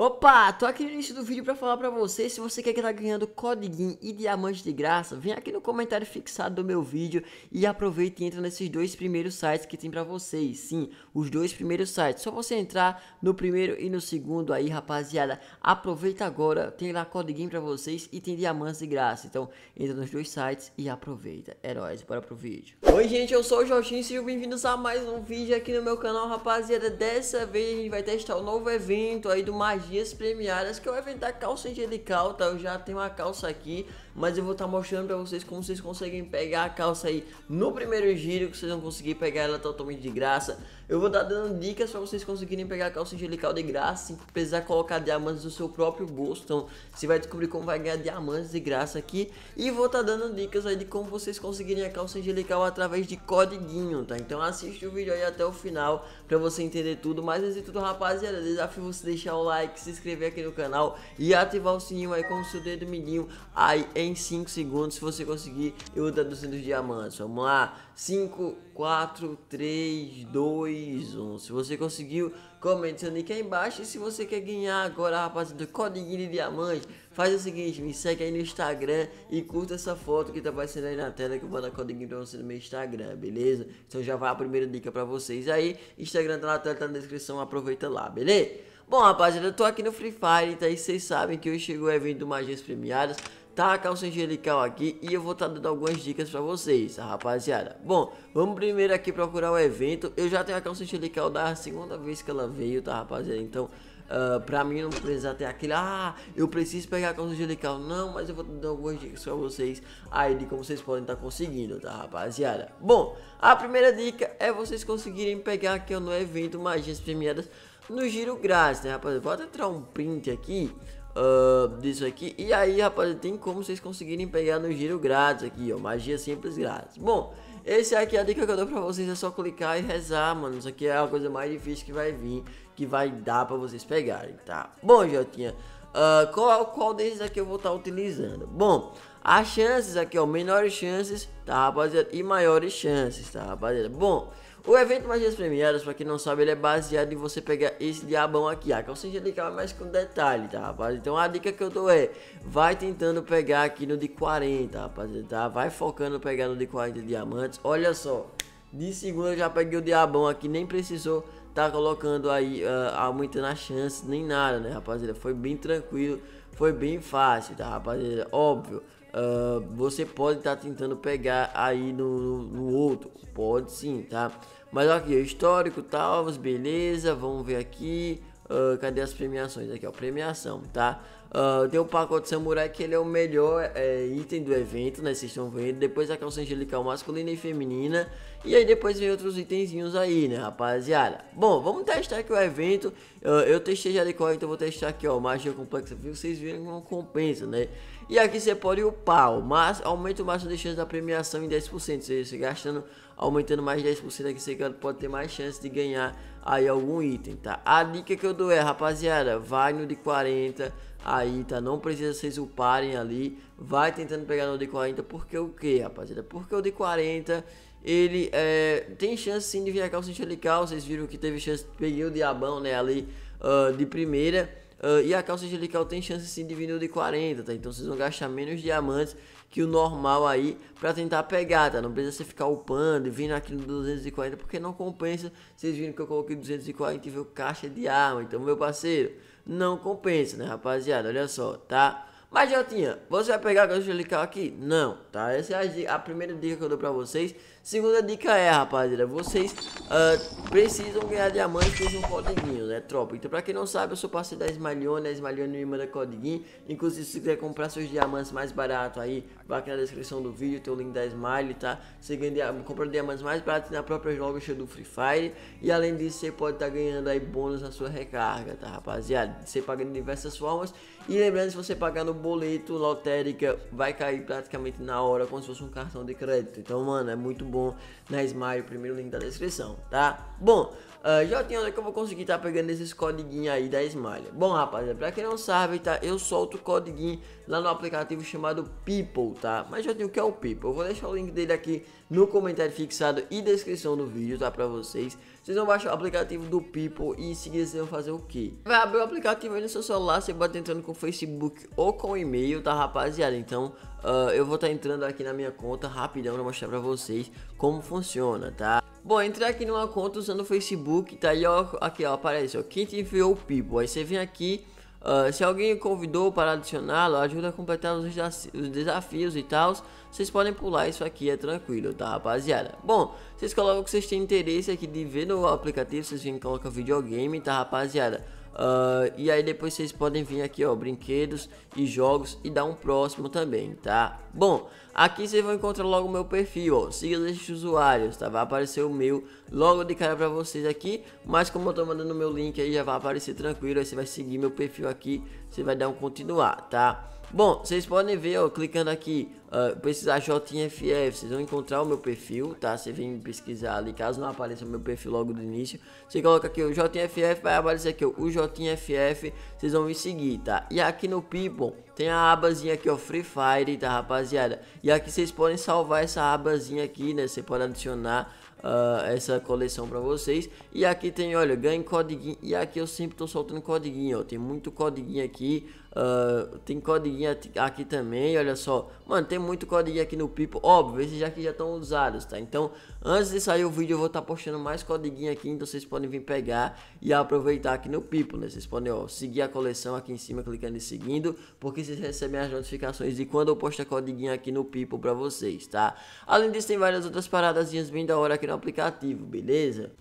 Opa, tô aqui no início do vídeo para falar para você, se você quer que tá ganhando código e diamante de graça, vem aqui no comentário fixado do meu vídeo e aproveita e entra nesses dois primeiros sites que tem para vocês, sim, os dois primeiros sites, só você entrar no primeiro e no segundo aí rapaziada, aproveita agora, tem lá código para vocês e tem diamantes de graça, então entra nos dois sites e aproveita, Heróis, é bora pro vídeo. Oi gente, eu sou o Jorginho, sejam bem-vindos a mais um vídeo aqui no meu canal rapaziada, dessa vez a gente vai testar o novo evento aí do Magia dias premiadas, que eu o evento da calça angelical, tá? Eu já tenho uma calça aqui, mas eu vou estar tá mostrando pra vocês como vocês conseguem pegar a calça aí no primeiro giro, que vocês vão conseguir pegar ela totalmente de graça. Eu vou estar dando dicas para vocês conseguirem pegar calça angelical de graça sem precisar colocar diamantes do seu próprio bolso. Então, você vai descobrir como vai ganhar diamantes de graça aqui. E vou estar tá dando dicas aí de como vocês conseguirem a calça angelical através de codiguinho, tá? Então, assiste o vídeo aí até o final para você entender tudo. Mas, é de tudo, rapaziada, desafio você deixar o like, se inscrever aqui no canal e ativar o sininho aí com o seu dedo medinho aí em 5 segundos. Se você conseguir, eu vou dar 200 diamantes. Vamos lá. 5, 4, 3, 2... 2, 1. Se você conseguiu, comente seu nick aí embaixo. E se você quer ganhar agora, rapaziada, código de diamante, faz o seguinte, me segue aí no Instagram e curta essa foto que tá aparecendo aí na tela que eu vou dar código pra você no meu Instagram, beleza? Então já vai a primeira dica pra vocês aí. Instagram tá na tela, tá na descrição, aproveita lá, beleza? Bom, rapaziada, eu tô aqui no Free Fire, tá então E vocês sabem que hoje chegou o evento do Magias Premiadas tá a calça angelical aqui e eu vou estar tá dando algumas dicas pra vocês, tá, rapaziada. Bom, vamos primeiro aqui procurar o evento. Eu já tenho a calça angelical da segunda vez que ela veio, tá, rapaziada? Então, uh, pra mim não precisar ter aquele, ah, eu preciso pegar a calça angelical. Não, mas eu vou dar algumas dicas pra vocês aí de como vocês podem estar tá conseguindo, tá, rapaziada? Bom, a primeira dica é vocês conseguirem pegar aqui no evento Magias Premiadas no giro grátis, né, rapaziada? Vou até entrar um print aqui uh, disso aqui. E aí, rapaz, tem como vocês conseguirem pegar no giro grátis aqui, ó. Magia simples grátis. Bom, esse aqui é a dica que eu dou pra vocês. É só clicar e rezar, mano. Isso aqui é a coisa mais difícil que vai vir. Que vai dar pra vocês pegarem, tá? Bom, Jotinha. Uh, qual, qual desses aqui eu vou estar tá utilizando? Bom, as chances aqui, ó. Menores chances, tá, rapaziada? E maiores chances, tá, rapaziada? Bom... O evento Magias Premiadas, pra quem não sabe, ele é baseado em você pegar esse diabão aqui, a calcinha de cava mais com detalhe, tá, rapaz? Então a dica que eu dou é, vai tentando pegar aqui no de 40, rapaz, tá? Vai focando pegar no de 40 diamantes, olha só, de segunda já peguei o diabão aqui, nem precisou tá colocando aí, uh, aumentando a chance, nem nada, né, rapaziada? Foi bem tranquilo, foi bem fácil, tá, rapaziada? Óbvio, uh, você pode estar tá tentando pegar aí no, no, outro. Pode sim, tá? Mas aqui, histórico, tal, beleza, vamos ver aqui. Uh, cadê as premiações? Aqui, ó, premiação, tá? Uh, tem o pacote samurai que ele é o melhor é, item do evento, né? Vocês estão vendo. Depois a calça angelical masculina e feminina. E aí depois vem outros itenzinhos aí, né, rapaziada? Bom, vamos testar aqui o evento. Uh, eu testei já de cor, então vou testar aqui, ó. Magia complexa, viu? Vocês viram como compensa, né? E aqui você pode upar, mas aumenta o máximo de chance da premiação em 10%. Ou seja, você gastando, aumentando mais 10% aqui, você pode ter mais chance de ganhar aí algum item, tá? A dica que eu dou é, rapaziada, vai no de 40 aí, tá? Não precisa vocês uparem ali, vai tentando pegar no de 40, porque o que, rapaziada? Porque o de 40 ele é, tem chance sim de virar calça angelical, vocês viram que teve chance, peguei o diabão, né, ali uh, de primeira. Uh, e a calça angelical tem chance sim de vir no de 40, tá? Então vocês vão gastar menos diamantes que o normal aí para tentar pegar, tá? Não precisa você ficar upando e vindo aqui no 240 porque não compensa. Vocês viram que eu coloquei 240 e veio caixa de arma. Então, meu parceiro, não compensa, né, rapaziada? Olha só, tá? Mas, Jotinha, você vai pegar a calça angelical aqui? Não, tá? Essa é a, a primeira dica que eu dou pra vocês. Segunda dica é, rapaziada, vocês uh, precisam ganhar diamantes com um codiguinho, né, tropa? Então, pra quem não sabe, eu sou parceiro da Smilione, a Smilione me manda codiguinho. Inclusive, se quiser comprar seus diamantes mais barato aí, vai aqui na descrição do vídeo, tem o link da Smile, tá? Você ganha, compra diamantes mais baratos na própria loja do Free Fire. E além disso, você pode estar tá ganhando aí bônus na sua recarga, tá, rapaziada? Você paga de diversas formas. E lembrando, se você pagar no boleto lotérica, vai cair praticamente na hora, como se fosse um cartão de crédito. Então, mano, é muito bom na Smile, primeiro link da descrição, tá? Bom, ah, já tem hora que eu vou conseguir estar tá pegando esses codiguinhos aí da Smile. Bom, rapaziada, pra quem não sabe, tá? Eu solto codiguinho lá no aplicativo chamado People, tá? Mas já tem o que é o People. Eu vou deixar o link dele aqui no comentário fixado e descrição do vídeo, tá? Pra vocês. Vocês vão baixar o aplicativo do People e em seguida vocês vão fazer o quê? Vai abrir o aplicativo aí no seu celular, você bota entrando com o Facebook ou com o e-mail, tá, rapaziada? Então, uh, eu vou estar tá entrando aqui na minha conta rapidão pra mostrar pra vocês como funciona, tá? Bom, entrar aqui numa conta usando o Facebook, tá aí ó, aqui ó, aparece ó, quem te enviou o Pipo, aí você vem aqui, uh, se alguém convidou para adicioná-lo, ajuda a completar os, os desafios e tal, vocês podem pular isso aqui, é tranquilo, tá rapaziada? Bom, vocês colocam o que vocês têm interesse aqui de ver no aplicativo, vocês vêm e colocam videogame, tá rapaziada? Uh, e aí depois vocês podem vir aqui, ó, brinquedos e jogos e dar um próximo também, tá? Bom, aqui vocês vão encontrar logo o meu perfil, ó, siga os usuários, tá? Vai aparecer o meu logo de cara pra vocês aqui, mas como eu tô mandando o meu link aí já vai aparecer tranquilo, aí você vai seguir meu perfil aqui, você vai dar um continuar, tá? Bom, vocês podem ver, ó, clicando aqui, Uh, pesquisar JFF, vocês vão encontrar o meu perfil, tá? Você vem pesquisar ali, caso não apareça o meu perfil logo do início, você coloca aqui o JFF, vai aparecer aqui o JFF, vocês vão me seguir, tá? E aqui no People, tem a abazinha aqui, ó, Free Fire, tá, rapaziada? E aqui vocês podem salvar essa abazinha aqui, né? Você pode adicionar Uh, essa coleção para vocês. E aqui tem, olha, ganhe código E aqui eu sempre tô soltando código ó. Tem muito código aqui. Uh, tem código aqui também, olha só. Mano, tem muito código aqui no Pipo. Óbvio, esses aqui já estão usados, tá? Então, antes de sair o vídeo, eu vou estar tá postando mais código aqui. Então, vocês podem vir pegar e aproveitar aqui no Pipo, né? Vocês podem, ó, seguir a coleção aqui em cima, clicando em seguindo. Porque vocês recebem as notificações de quando eu posto a codiguinha aqui no Pipo pra vocês, tá? Além disso, tem várias outras paradazinhas bem da hora aqui no aplicativo, beleza?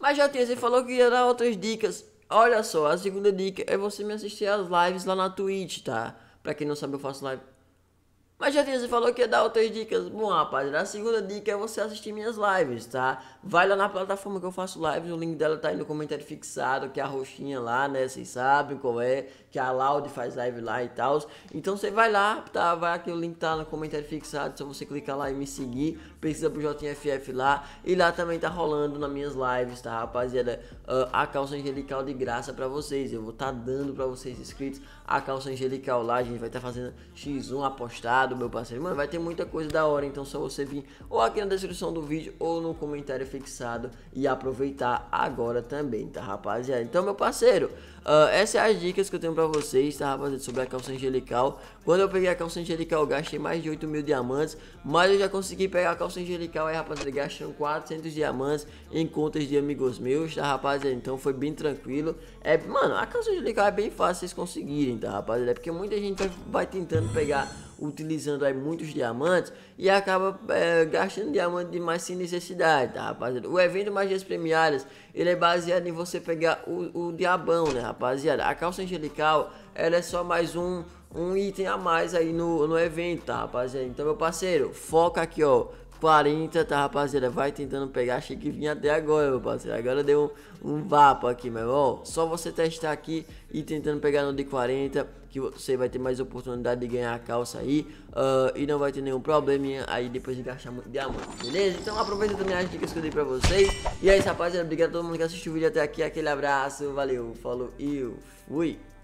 Mas já tinha, você falou que ia dar outras dicas. Olha só, a segunda dica é você me assistir às lives lá na Twitch, tá? Pra quem não sabe, eu faço live mas já disse você falou que ia dar outras dicas. Bom, rapaz, a segunda dica é você assistir minhas lives, tá? Vai lá na plataforma que eu faço lives, o link dela tá aí no comentário fixado, que é a roxinha lá, né? Vocês sabem qual é, que a Laude faz live lá e tal. Então você vai lá, tá? Vai aqui, o link tá no comentário fixado, só você clicar lá e me seguir. Precisa pro JFF lá. E lá também tá rolando nas minhas lives, tá, rapaziada? Uh, a calça angelical de graça pra vocês. Eu vou tá dando pra vocês inscritos a calça angelical lá. A gente vai tá fazendo X1 apostado meu parceiro. Mano, vai ter muita coisa da hora, então só você vir ou aqui na descrição do vídeo ou no comentário fixado e aproveitar agora também, tá rapaziada? Então, meu parceiro, uh, essas são as dicas que eu tenho pra vocês, tá rapaziada? Sobre a calça angelical. Quando eu peguei a calça angelical, eu gastei mais de 8 mil diamantes, mas eu já consegui pegar a calça angelical aí, rapaziada, gastando 400 diamantes em contas de amigos meus, tá rapaziada? Então foi bem tranquilo. É, mano, a calça angelical é bem fácil vocês conseguirem, tá rapaziada? É porque muita gente vai tentando pegar utilizando aí muitos diamantes e acaba é, gastando diamante demais sem necessidade, tá, rapaziada? O evento Magias Premiadas, ele é baseado em você pegar o, o diabão, né, rapaziada? A calça angelical, ela é só mais um, um item a mais aí no, no evento, tá, rapaziada? Então, meu parceiro, foca aqui, ó. 40, tá, rapaziada? Vai tentando pegar. Achei que vinha até agora, meu parceiro. Agora deu um, um vapa aqui, meu irmão. Só você testar aqui e tentando pegar no de 40, que você vai ter mais oportunidade de ganhar a calça aí. Uh, e não vai ter nenhum probleminha aí depois de gastar muito diamante, beleza? Então aproveita também as dicas que eu dei pra vocês. E é isso, rapaziada. Obrigado a todo mundo que assistiu o vídeo até aqui. Aquele abraço, valeu, falou e fui.